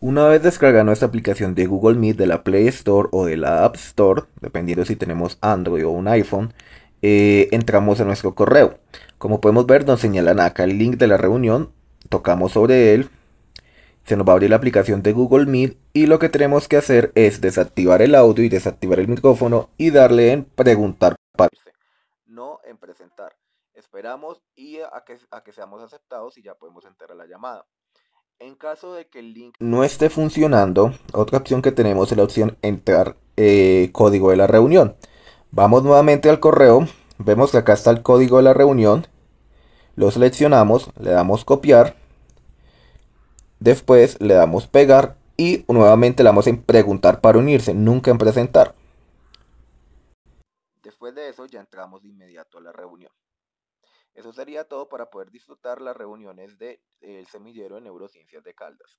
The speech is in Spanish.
Una vez descargada nuestra aplicación de Google Meet de la Play Store o de la App Store, dependiendo si tenemos Android o un iPhone, eh, entramos a nuestro correo. Como podemos ver, nos señalan acá el link de la reunión, tocamos sobre él, se nos va a abrir la aplicación de Google Meet y lo que tenemos que hacer es desactivar el audio y desactivar el micrófono y darle en preguntar no en presentar. Esperamos y a que, a que seamos aceptados y ya podemos entrar a la llamada. En caso de que el link no esté funcionando, otra opción que tenemos es la opción entrar eh, código de la reunión. Vamos nuevamente al correo, vemos que acá está el código de la reunión, lo seleccionamos, le damos copiar, después le damos pegar y nuevamente le damos en preguntar para unirse, nunca en presentar. Después de eso ya entramos de inmediato a la reunión. Eso sería todo para poder disfrutar las reuniones del de, semillero de Neurociencias de Caldas.